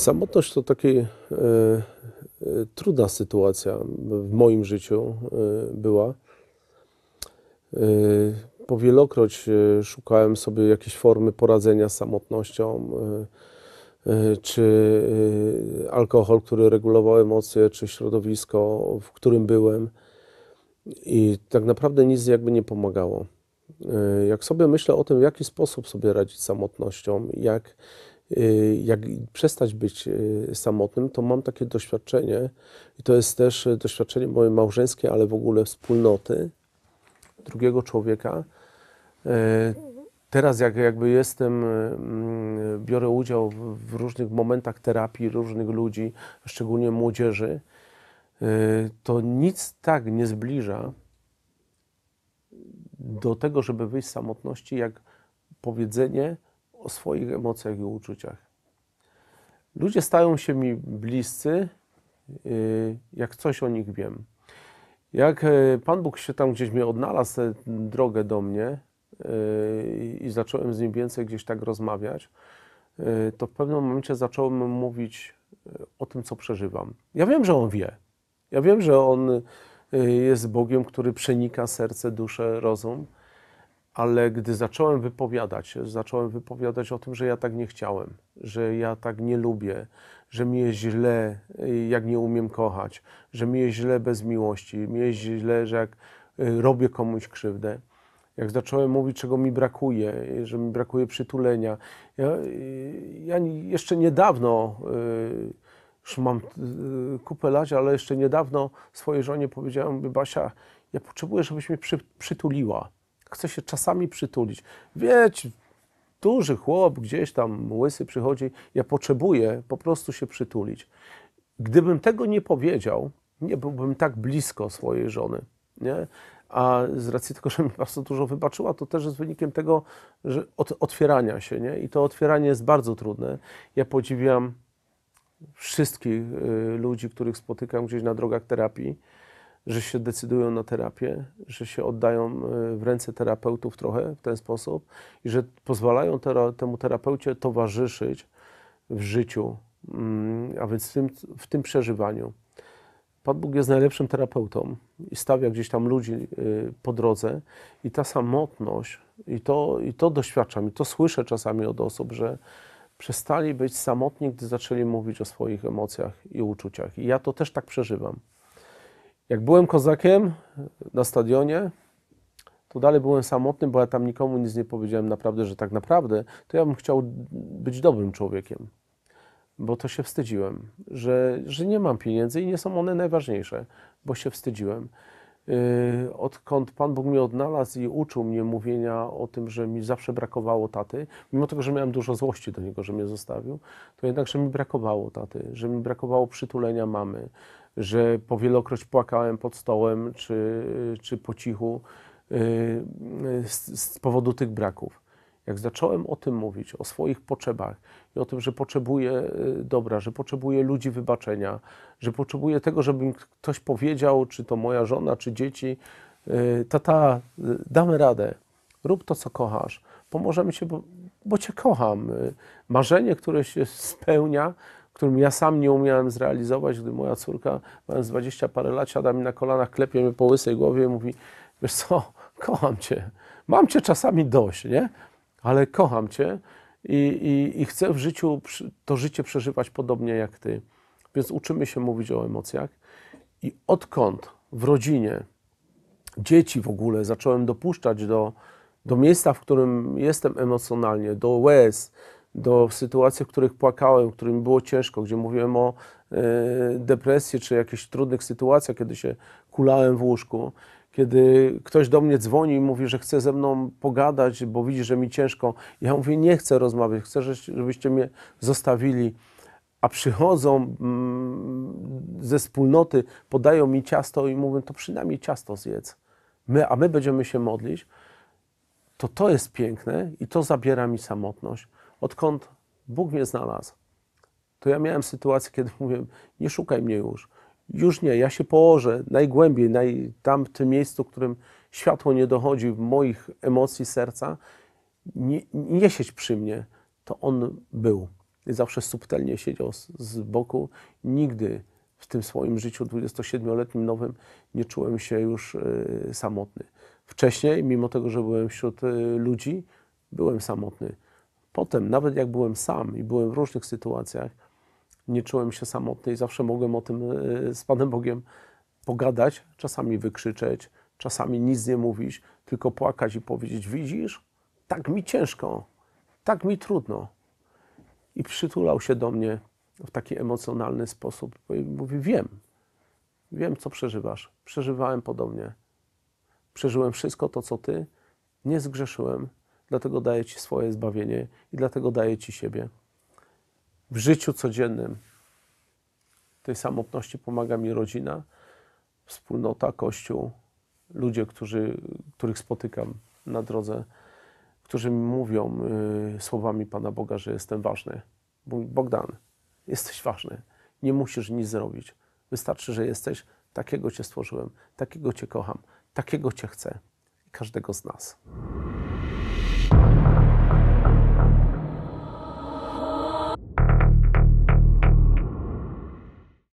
Samotność to taka e, e, trudna sytuacja w moim życiu e, była. E, powielokroć e, szukałem sobie jakiejś formy poradzenia z samotnością, e, czy alkohol, który regulował emocje, czy środowisko, w którym byłem. I tak naprawdę nic jakby nie pomagało. Jak sobie myślę o tym, w jaki sposób sobie radzić z samotnością, jak Y, jak przestać być y, samotnym, to mam takie doświadczenie i to jest też y, doświadczenie moje małżeńskie, ale w ogóle wspólnoty drugiego człowieka. Teraz jak jakby jestem, mm, biorę udział w różnych momentach terapii różnych ludzi, szczególnie młodzieży, to nic tak nie zbliża do tego, żeby wyjść z samotności, jak powiedzenie, o swoich emocjach i uczuciach. Ludzie stają się mi bliscy, y, jak coś o nich wiem. Jak y, Pan Bóg się tam gdzieś mnie odnalazł, drogę do mnie y, i zacząłem z nim więcej gdzieś tak rozmawiać, to w pewnym momencie zacząłem mówić o tym, co przeżywam. Ja wiem, że on wie. Ja wiem, że on jest Bogiem, który przenika serce, duszę, rozum ale gdy zacząłem wypowiadać się, zacząłem wypowiadać o tym, że ja tak nie chciałem, że ja tak nie lubię, że mi jest źle, y, jak nie umiem kochać, że mi jest źle bez miłości, mi jest źle, że jak y, robię komuś krzywdę. Jak zacząłem mówić, czego mi brakuje, y, że mi brakuje przytulenia. Ja, ja jeszcze niedawno, już mam kupę lat, ale jeszcze niedawno swojej żonie powiedziałem, Basia, ja potrzebuję, żebyś mnie przytuliła chce się czasami przytulić. Wiecie, duży chłop gdzieś tam, łysy przychodzi, ja potrzebuję po prostu się przytulić. Gdybym tego nie powiedział, nie byłbym tak blisko swojej żony. Nie? A z racji tego, że mi bardzo dużo wybaczyła, to też jest wynikiem tego, że od, otwierania się, nie? I to otwieranie jest bardzo trudne. Ja podziwiam wszystkich y, ludzi, których spotykam gdzieś na drogach terapii, że się decydują na terapię, że się oddają e, w ręce terapeutów trochę w ten sposób i że pozwalają tera temu terapeucie towarzyszyć w życiu, mm, a więc w tym, w tym przeżywaniu. Pan Bóg jest najlepszym terapeutą i stawia gdzieś tam ludzi e, po drodze i ta samotność, i to, i to doświadczam, i to słyszę czasami od osób, że przestali być samotni, gdy zaczęli mówić o swoich emocjach i uczuciach. I ja to też tak przeżywam. Jak byłem kozakiem na stadionie, to dalej byłem samotny, bo ja tam nikomu nic nie powiedziałem naprawdę, że tak naprawdę, to ja bym chciał być dobrym człowiekiem. Bo to się wstydziłem, że, że nie mam pieniędzy i nie są one najważniejsze, bo się wstydziłem. Yy, odkąd Pan Bóg mnie odnalazł i uczył mnie mówienia o tym, że mi zawsze brakowało taty, mimo tego, że miałem dużo złości do niego, że mnie zostawił, to jednak, że mi brakowało taty, że mi brakowało przytulenia mamy, że po wielokroć płakałem pod stołem czy, czy po cichu y, y, z, z powodu tych braków. Jak zacząłem o tym mówić, o swoich potrzebach i o tym, że potrzebuję y, dobra, że potrzebuję ludzi wybaczenia, że potrzebuję tego, żeby mi ktoś powiedział, czy to moja żona, czy dzieci, tata, damy radę, rób to, co kochasz, pomożemy się, bo, bo cię kocham. Marzenie, które się spełnia, którym ja sam nie umiałem zrealizować, gdy moja córka, mając 20 parę lat, siada mi na kolanach, klepie mnie po łysej głowie i mówi, wiesz co, kocham Cię, mam Cię czasami dość, nie? Ale kocham Cię i, i, i chcę w życiu to życie przeżywać podobnie jak Ty. Więc uczymy się mówić o emocjach i odkąd w rodzinie dzieci w ogóle zacząłem dopuszczać do, do miejsca, w którym jestem emocjonalnie, do łez, do sytuacji, w których płakałem, w którym było ciężko, gdzie mówiłem o e, depresji czy jakichś trudnych sytuacjach, kiedy się kulałem w łóżku, kiedy ktoś do mnie dzwoni i mówi, że chce ze mną pogadać, bo widzi, że mi ciężko. Ja mówię, nie chcę rozmawiać, chcę, żebyście mnie zostawili. A przychodzą mm, ze wspólnoty, podają mi ciasto i mówią, to przynajmniej ciasto zjedz. My, a my będziemy się modlić to to jest piękne i to zabiera mi samotność. Odkąd Bóg mnie znalazł, to ja miałem sytuację, kiedy mówiłem, nie szukaj mnie już, już nie, ja się położę najgłębiej, naj, tam w tym miejscu, w którym światło nie dochodzi w moich emocji serca, nie, nie siedź przy mnie, to On był. I zawsze subtelnie siedział z, z boku, nigdy w tym swoim życiu 27-letnim nowym nie czułem się już y, samotny. Wcześniej, mimo tego, że byłem wśród y, ludzi, byłem samotny. Potem, nawet jak byłem sam i byłem w różnych sytuacjach, nie czułem się samotny i zawsze mogłem o tym y, y, z Panem Bogiem pogadać, czasami wykrzyczeć, czasami nic nie mówić, tylko płakać i powiedzieć: Widzisz, tak mi ciężko, tak mi trudno. I przytulał się do mnie w taki emocjonalny sposób i mówi: Wiem, wiem, co przeżywasz. Przeżywałem podobnie. Przeżyłem wszystko to, co Ty, nie zgrzeszyłem, dlatego daję Ci swoje zbawienie i dlatego daję Ci siebie. W życiu codziennym tej samotności pomaga mi rodzina, wspólnota, kościół, ludzie, którzy, których spotykam na drodze, którzy mi mówią y, słowami Pana Boga, że jestem ważny. Bogdan, jesteś ważny. Nie musisz nic zrobić. Wystarczy, że jesteś. Takiego Cię stworzyłem, takiego Cię kocham. Takiego Cię chcę każdego z nas.